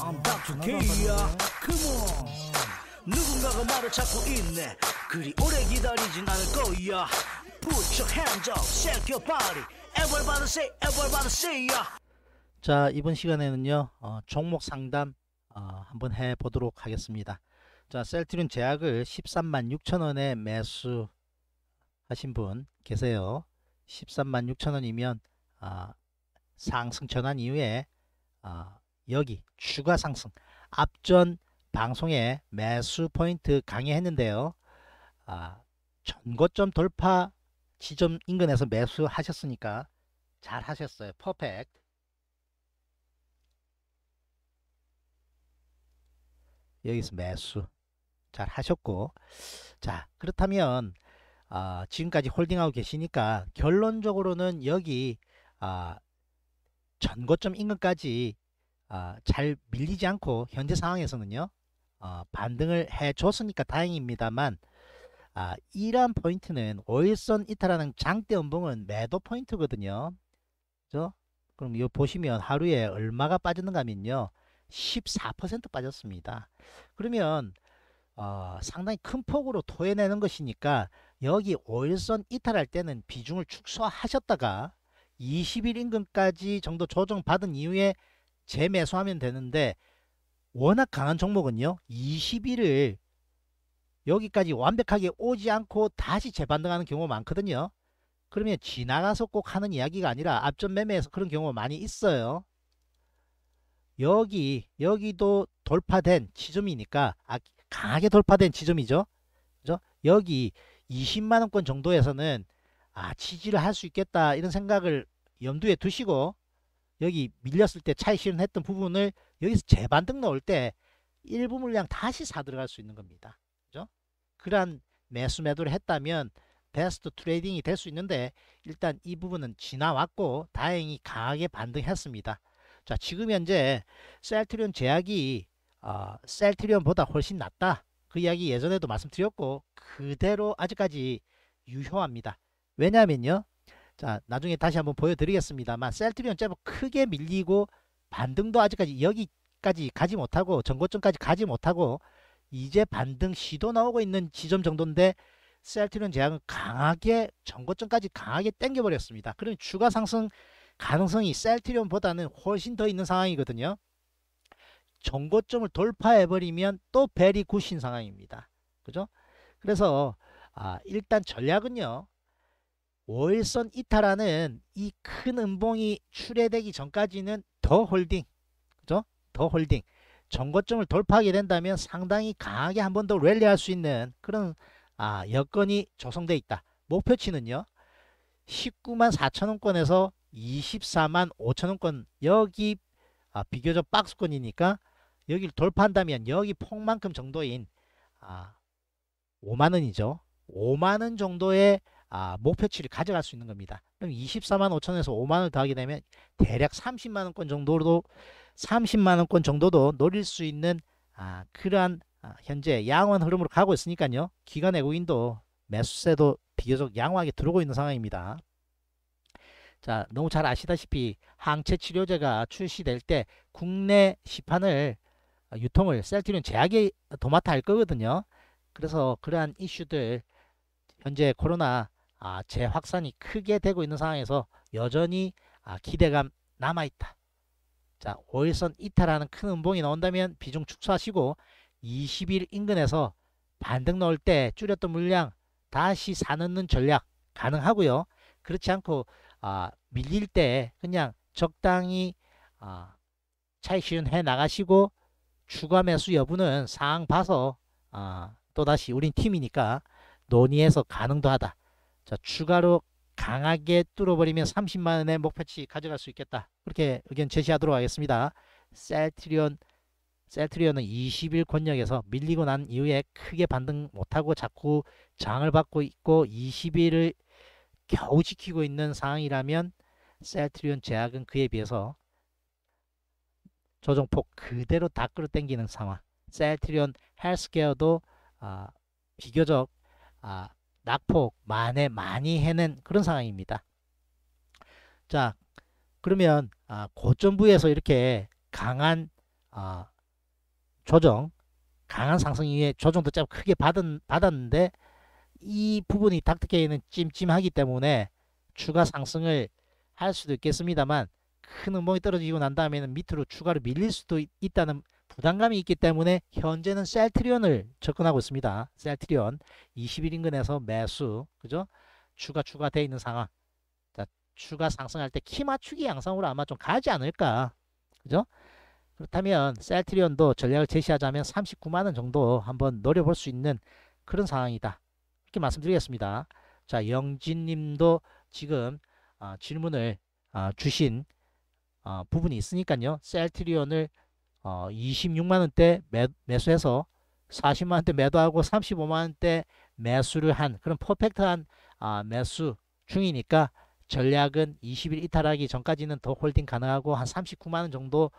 I'm b a k Come on 누군가가 말을 찾고 있네 그리 오래 기다리진 않을 거야 Put your hands up, shake your body Everybody say, everybody say yeah. 자 이번 시간에는요 어, 종목 상담 어, 한번 해보도록 하겠습니다 자 셀트륜 제약을 13만 6천원에 매수 하신 분 계세요 13만 6천원이면 어, 아, 상승 전환 이후에 어, 여기 추가 상승 앞전 방송에 매수 포인트 강의했는데요. 아, 전고점 돌파 지점 인근에서 매수하셨으니까 잘 하셨어요. 퍼펙트. 여기서 매수 잘 하셨고 자 그렇다면 아, 지금까지 홀딩하고 계시니까 결론적으로는 여기 아, 전고점 인근까지 아, 잘 밀리지 않고 현재 상황에서는요 어, 반등을 해줬으니까 다행입니다만 아, 이러한 포인트는 오일선 이탈하는 장대 음봉은 매도 포인트거든요 그럼이거 보시면 하루에 얼마가 빠졌는가 하면요 14% 빠졌습니다 그러면 어, 상당히 큰 폭으로 토해내는 것이니까 여기 오일선 이탈할 때는 비중을 축소하셨다가 20일 임금까지 정도 조정받은 이후에 재매수하면 되는데 워낙 강한 종목은요 20일을 여기까지 완벽하게 오지 않고 다시 재반등하는 경우가 많거든요 그러면 지나가서 꼭 하는 이야기가 아니라 앞전 매매에서 그런 경우가 많이 있어요 여기 여기도 돌파된 지점이니까 아, 강하게 돌파된 지점이죠 그죠? 여기 20만원권 정도에서는 아 지지를 할 수 있겠다 이런 생각을 염두에 두시고 여기 밀렸을 때 차익 실현했던 부분을 여기서 재반등 넣을 때 일부 물량 다시 사 들어갈 수 있는 겁니다. 그죠? 그러한 매수 매도를 했다면 베스트 트레이딩이 될 수 있는데 일단 이 부분은 지나왔고 다행히 강하게 반등했습니다. 자 지금 현재 셀트리온 제약이 어, 셀트리온보다 훨씬 낫다. 그 이야기 예전에도 말씀드렸고 그대로 아직까지 유효합니다. 왜냐면요. 자 나중에 다시 한번 보여드리겠습니다만 셀트리온 제법 크게 밀리고 반등도 아직까지 여기까지 가지 못하고 전고점까지 가지 못하고 이제 반등 시도 나오고 있는 지점 정도인데 셀트리온 제약은 강하게 전고점까지 강하게 땡겨버렸습니다. 그러면 추가 상승 가능성이 셀트리온보다는 훨씬 더 있는 상황이거든요. 전고점을 돌파해버리면 또 베리 굿신 상황입니다. 그죠? 그래서 아, 일단 전략은요. 월선 이탈하는 이 큰 음봉이 출해되기 전까지는 더 홀딩 그죠? 더 홀딩 전고점을 돌파하게 된다면 상당히 강하게 한 번 더 랠리할 수 있는 그런 아, 여건이 조성돼 있다. 목표치는요. 19만 4천원권에서 24만 5천원권 여기 아, 비교적 박스권이니까 여기를 돌파한다면 여기 폭만큼 정도인 아, 5만원이죠. 5만원 정도의 아, 목표치를 가져갈 수 있는 겁니다. 그럼 24만 5천에서 5만을 더하게 되면 대략 30만 원권 정도로 30만 원권 정도도 노릴 수 있는 아, 그러한 아, 현재 양호한 흐름으로 가고 있으니까요. 기관 외국인도 매수세도 비교적 양호하게 들어오고 있는 상황입니다. 자, 너무 잘 아시다시피 항체 치료제가 출시될 때 국내 시판을 아, 유통을 셀트리온 제약이 도맡아 할 거거든요. 그래서 그러한 이슈들 현재 코로나 아, 재확산이 크게 되고 있는 상황에서 여전히 아, 기대감 남아있다. 자, 5일선 이탈하는 큰 음봉이 나온다면 비중 축소하시고 20일 인근에서 반등 넣을 때 줄였던 물량 다시 사는 전략 가능하고요. 그렇지 않고 아, 밀릴 때 그냥 적당히 아, 차익 실현해 나가시고 추가 매수 여부는 상황 봐서 아, 또다시 우린 팀이니까 논의해서 가능도 하다. 자, 추가로 강하게 뚫어버리면 30만 원의 목표치 가져갈 수 있겠다. 그렇게 의견 제시하도록 하겠습니다. 셀트리온 셀트리온은 20일 권역에서 밀리고 난 이후에 크게 반등 못하고 자꾸 장을 받고 있고 20일을 겨우 지키고 있는 상황이라면 셀트리온 제약은 그에 비해서 조정폭 그대로 다 끌어당기는 상황 셀트리온 헬스케어도 아, 비교적 아, 낙폭 만에 많이 해낸 그런 상황입니다. 자 그러면 아, 고점부에서 이렇게 강한 아, 조정 강한 상승 이후에 조정도 좀 크게 받은, 받았는데 이 부분이 닥터케이는 찜찜하기 때문에 추가 상승을 할 수도 있겠습니다만 큰 음봉이 떨어지고 난 다음에는 밑으로 추가로 밀릴 수도 있, 다는 부담감이 있기 때문에 현재는 셀트리온을 접근하고 있습니다. 셀트리온 2 1 인근에서 매수 그죠? 추가 추가돼 있는 상황. 자, 추가 상승할 때 키 맞추기 양상으로 아마 좀 가지 않을까. 그죠? 그렇다면 셀트리온도 전략을 제시하자면 39만원 정도 한번 노려볼 수 있는 그런 상황이다. 이렇게 말씀드리겠습니다. 자 영진님도 지금 아, 질문을 아, 주신 아, 부분이 있으니까요. 셀트리온을 어, 26만원대 매수해서 40만원대 매도하고 35만원대 매수를 한 그런 퍼펙트한 아, 매수 중이니까 전략은 20일 이탈하기 전까지는 더 홀딩 가능하고 한 39만원 정도와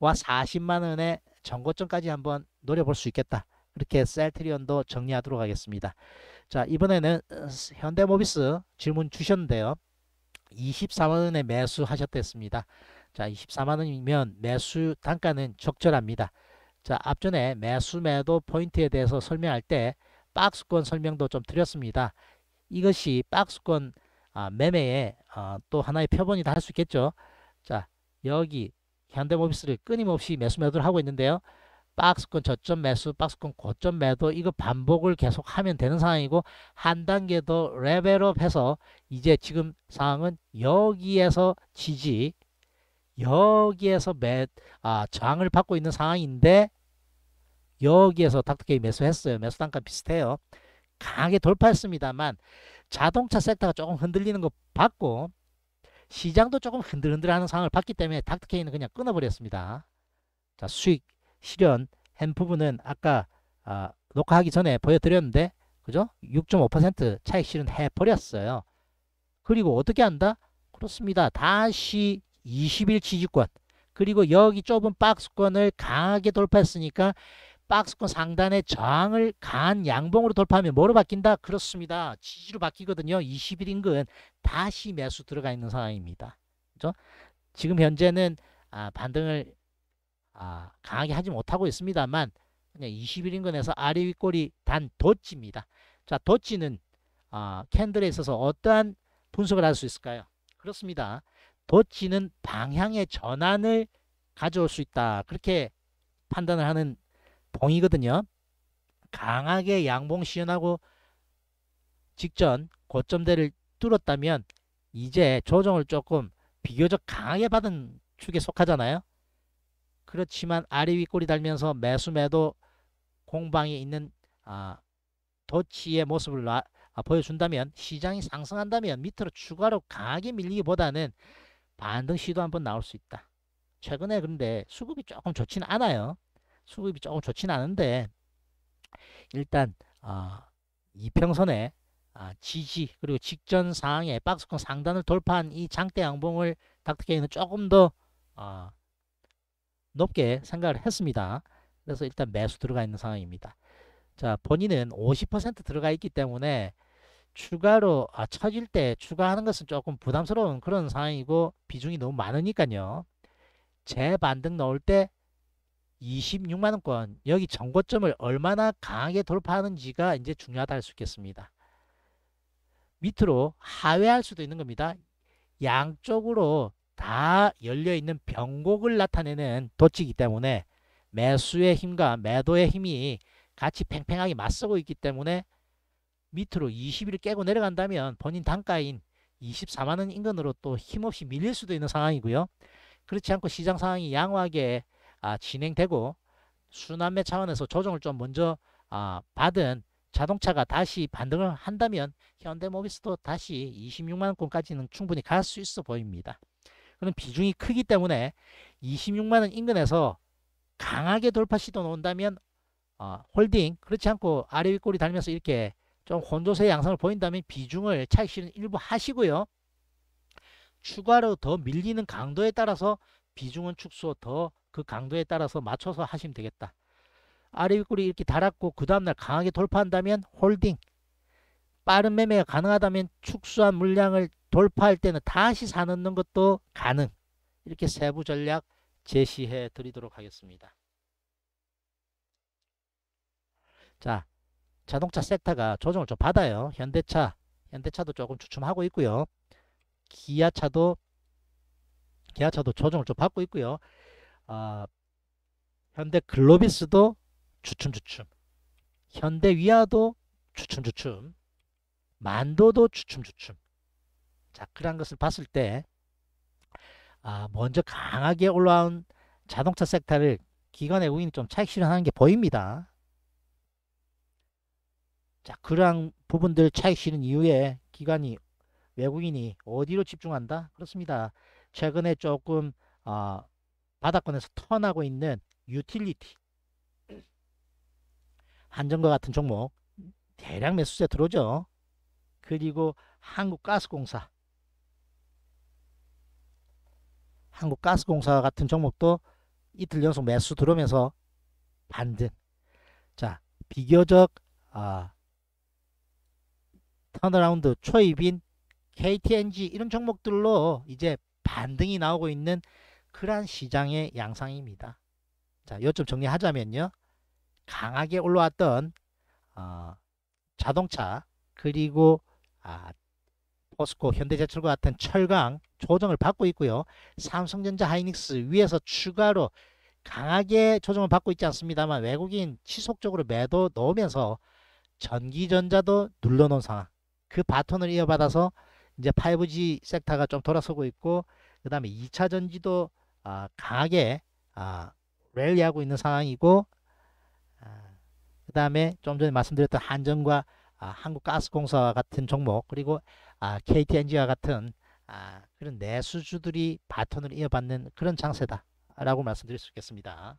40만원의 전고점까지 한번 노려볼 수 있겠다. 이렇게 셀트리온도 정리하도록 하겠습니다. 자 이번에는 어, 현대모비스 질문 주셨는데요. 24만원에 매수하셨댔습니다. 자, 24만원이면 매수 단가는 적절합니다. 자, 앞전에 매수 매도 포인트에 대해서 설명할 때 박스권 설명도 좀 드렸습니다. 이것이 박스권 아, 매매에 아, 또 하나의 표본이다 할 수 있겠죠. 자, 여기 현대모비스를 끊임없이 매수 매도를 하고 있는데요. 박스권 저점 매수, 박스권 고점 매도 이거 반복을 계속하면 되는 상황이고 한 단계 더 레벨업해서 이제 지금 상황은 여기에서 지지 여기에서 매, 아, 장을 받고 있는 상황인데 여기에서 닥터케이 매수했어요. 매수 단가 비슷해요. 강하게 돌파했습니다만 자동차 섹터가 조금 흔들리는 거 봤고 시장도 조금 흔들흔들하는 상황을 봤기 때문에 닥터케이는 그냥 끊어버렸습니다. 자 수익 실현 햄 부분은 아까 아, 녹화하기 전에 보여드렸는데 그죠? 6.5% 차익 실현 해버렸어요. 그리고 어떻게 한다? 그렇습니다. 다시 20일 지지권 그리고 여기 좁은 박스권을 강하게 돌파했으니까 박스권 상단의 저항을 강한 양봉으로 돌파하면 뭐로 바뀐다? 그렇습니다. 지지로 바뀌거든요. 20일 인근 다시 매수 들어가 있는 상황입니다. 그죠? 지금 현재는 아, 반등을 아, 강하게 하지 못하고 있습니다만 그냥 20일 인근에서 아래 윗골이 단 도치입니다. 자, 도치는 아, 캔들에 있어서 어떠한 분석을 할 수 있을까요? 그렇습니다. 도치는 방향의 전환을 가져올 수 있다. 그렇게 판단을 하는 봉이거든요. 강하게 양봉 시연하고 직전 고점대를 뚫었다면 이제 조정을 조금 비교적 강하게 받은 축에 속하잖아요. 그렇지만 아래 윗골이 달면서 매수매도 공방에 있는 아, 도치의 모습을 나, 아, 보여준다면 시장이 상승한다면 밑으로 추가로 강하게 밀리기보다는 반등 시도 한번 나올 수 있다. 최근에 근데 수급이 조금 좋진 않아요. 수급이 조금 좋진 않은데 일단 어, 아, 이평선에 아, 지지 그리고 직전 상황에 박스권 상단을 돌파한 이 장대 양봉을 닥터케이는 조금 더 어, 높게 생각을 했습니다. 그래서 일단 매수 들어가 있는 상황입니다. 자 본인은 50% 들어가 있기 때문에 추가로 아, 처질 때 추가하는 것은 조금 부담스러운 그런 상황이고 비중이 너무 많으니까요. 재반등 넣을 때 26만원권 여기 전고점을 얼마나 강하게 돌파하는지가 이제 중요하다 할 수 있겠습니다. 밑으로 하회할 수도 있는 겁니다. 양쪽으로 다 열려있는 변곡을 나타내는 돛이기 때문에 매수의 힘과 매도의 힘이 같이 팽팽하게 맞서고 있기 때문에 밑으로 20일 깨고 내려간다면 본인 단가인 24만원 인근으로 또 힘없이 밀릴 수도 있는 상황이고요. 그렇지 않고 시장 상황이 양호하게 아, 진행되고 순환매 차원에서 조정을 좀 먼저 아, 받은 자동차가 다시 반등을 한다면 현대모비스도 다시 26만원권까지는 충분히 갈 수 있어 보입니다. 그런 비중이 크기 때문에 26만원 인근에서 강하게 돌파 시도 놓는다면 어, 홀딩 그렇지 않고 아래 윗골이 달면서 이렇게 좀 혼조세 양상을 보인다면 비중을 차익 실은 일부 하시고요. 추가로 더 밀리는 강도에 따라서 비중은 축소 더 그 강도에 따라서 맞춰서 하시면 되겠다. 아래 윗골이 이렇게 달았고 그 다음날 강하게 돌파한다면 홀딩 빠른 매매가 가능하다면 축소한 물량을 돌파할 때는 다시 사는 것도 가능 이렇게 세부 전략 제시해 드리도록 하겠습니다. 자 자동차 섹터가 조정을 좀 받아요. 현대차, 현대차도 조금 주춤하고 있고요. 기아차도 기아차도 조정을 좀 받고 있고요. 어, 현대 글로비스도 주춤주춤. 현대 위아도 주춤주춤. 만도도 주춤주춤. 자, 그러 것을 봤을 때 아, 먼저 강하게 올라온 자동차 섹터를 기관의 우인이 좀 차익 실현하는 게 보입니다. 자, 그러한 부분들 차익 시는 이후에 기관이 외국인이 어디로 집중한다? 그렇습니다. 최근에 조금 어, 바닥권에서 턴하고 있는 유틸리티 한전과 같은 종목 대량 매수세 들어오죠. 그리고 한국가스공사 한국가스공사 같은 종목도 이틀 연속 매수 들어오면서 반등 자 비교적 아, 턴어라운드, 초이빈, KTNG 이런 종목들로 이제 반등이 나오고 있는 그러한 시장의 양상입니다. 자, 요점 정리하자면요. 강하게 올라왔던 어, 자동차 그리고 아, 포스코, 현대제철과 같은 철강 조정을 받고 있고요. 삼성전자 하이닉스 위에서 추가로 강하게 조정을 받고 있지 않습니다만 외국인 지속적으로 매도 넣으면서 전기전자도 눌러놓은 상황. 그 바톤을 이어받아서 이제 5G 섹터가 좀 돌아서고 있고 그 다음에 2차 전지도 아, 강하게 아, 랠리하고 있는 상황이고 아, 그 다음에 좀 전에 말씀드렸던 한전과 아, 한국가스공사와 같은 종목 그리고 아, KTNG와 같은 아, 그런 내수주들이 바톤을 이어받는 그런 장세다 라고 말씀드릴 수 있겠습니다.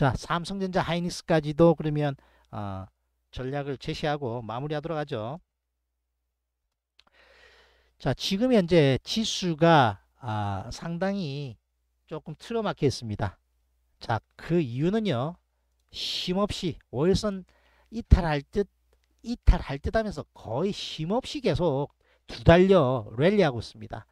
자 삼성전자 하이닉스까지도 그러면 어, 전략을 제시하고 마무리하도록 하죠. 자 지금 현재 지수가 아, 상당히 조금 틀어막혀 있습니다. 자그 이유는요. 쉼없이 월선 이탈할 듯 이탈할 듯 하면서 거의 쉼없이 계속 두 달여 랠리하고 있습니다.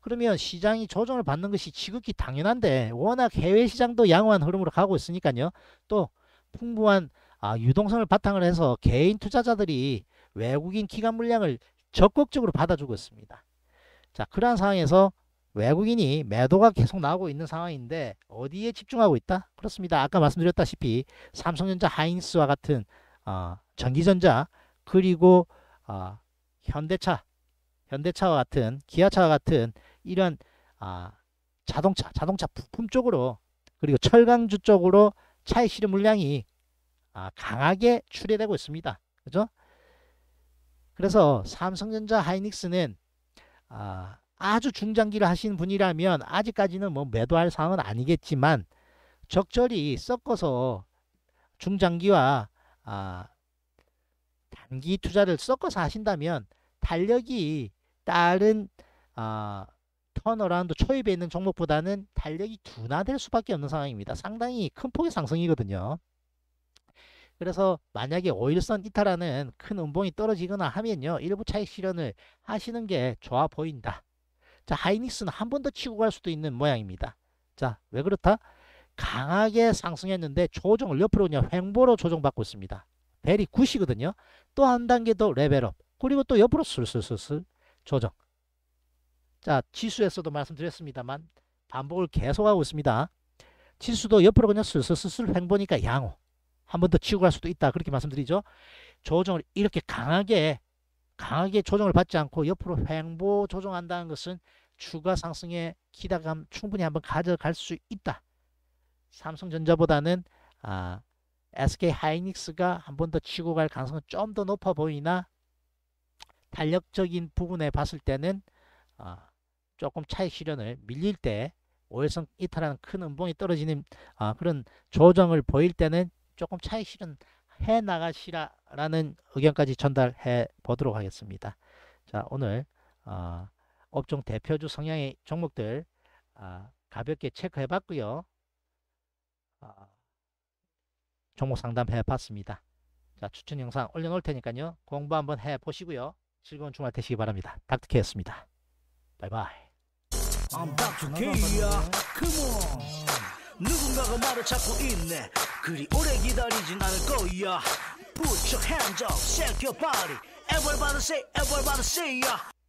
그러면 시장이 조정을 받는 것이 지극히 당연한데 워낙 해외 시장도 양호한 흐름으로 가고 있으니까요. 또 풍부한 아, 유동성을 바탕으로 해서 개인 투자자들이 외국인 기관 물량을 적극적으로 받아주고 있습니다. 자, 그러한 상황에서 외국인이 매도가 계속 나오고 있는 상황인데 어디에 집중하고 있다? 그렇습니다. 아까 말씀드렸다시피 삼성전자 하인스와 같은 어, 전기전자 그리고 어, 현대차 현대차와 같은 기아차와 같은 이런 아, 자동차, 자동차 부품 쪽으로 그리고 철강주 쪽으로 차의 실유 물량이 아, 강하게 출해되고 있습니다. 그죠? 그래서 삼성전자 하이닉스는 아, 아주 중장기를 하신 분이라면 아직까지는 뭐 매도할 상황은 아니겠지만 적절히 섞어서 중장기와 아, 단기 투자를 섞어서 하신다면 달력이 다른 아, 턴어라운드 초입에 있는 종목보다는 달력이 둔화될 수밖에 없는 상황입니다. 상당히 큰 폭의 상승이거든요. 그래서 만약에 오일선 이탈하는 큰 음봉이 떨어지거나 하면요. 일부 차익 실현을 하시는 게 좋아 보인다. 자 하이닉스는 한 번 더 치고 갈 수도 있는 모양입니다. 자왜 그렇다? 강하게 상승했는데 조정을 옆으로 그냥 횡보로 조정받고 있습니다. 벨이 9시거든요. 또 한 단계 더 레벨업. 그리고 또 옆으로 슬슬슬슬 조정. 자 지수에서도 말씀드렸습니다만 반복을 계속하고 있습니다. 지수도 옆으로 그냥 슬슬슬슬 횡보니까 양호 한 번 더 치고 갈 수도 있다 그렇게 말씀드리죠. 조정을 이렇게 강하게 강하게 조정을 받지 않고 옆으로 횡보 조정한다는 것은 추가 상승의 기대감 충분히 한번 가져갈 수 있다. 삼성전자보다는 아, SK 하이닉스가 한번 더 치고 갈 가능성은 좀더 높아 보이나 탄력적인 부분에 봤을 때는 아, 조금 차익 실현을 밀릴 때 오일성 이탈하는 큰 음봉이 떨어지는 아, 그런 조정을 보일 때는 조금 차익 실현 해 나가시라라는 의견까지 전달해 보도록 하겠습니다. 자 오늘 어, 업종 대표주 성향의 종목들 어, 가볍게 체크해 봤고요. 어, 종목 상담해 봤습니다. 자 추천 영상 올려놓을 테니까요. 공부 한번 해 보시고요. 즐거운 주말 되시기 바랍니다. 닥터케였습니다. 바이바이. I'm back to K야 Come on 누군가가 나를 찾고 있네 그리 오래 기다리진 않을 거야 Put your hands up, shake your body Everybody say, everybody say yeah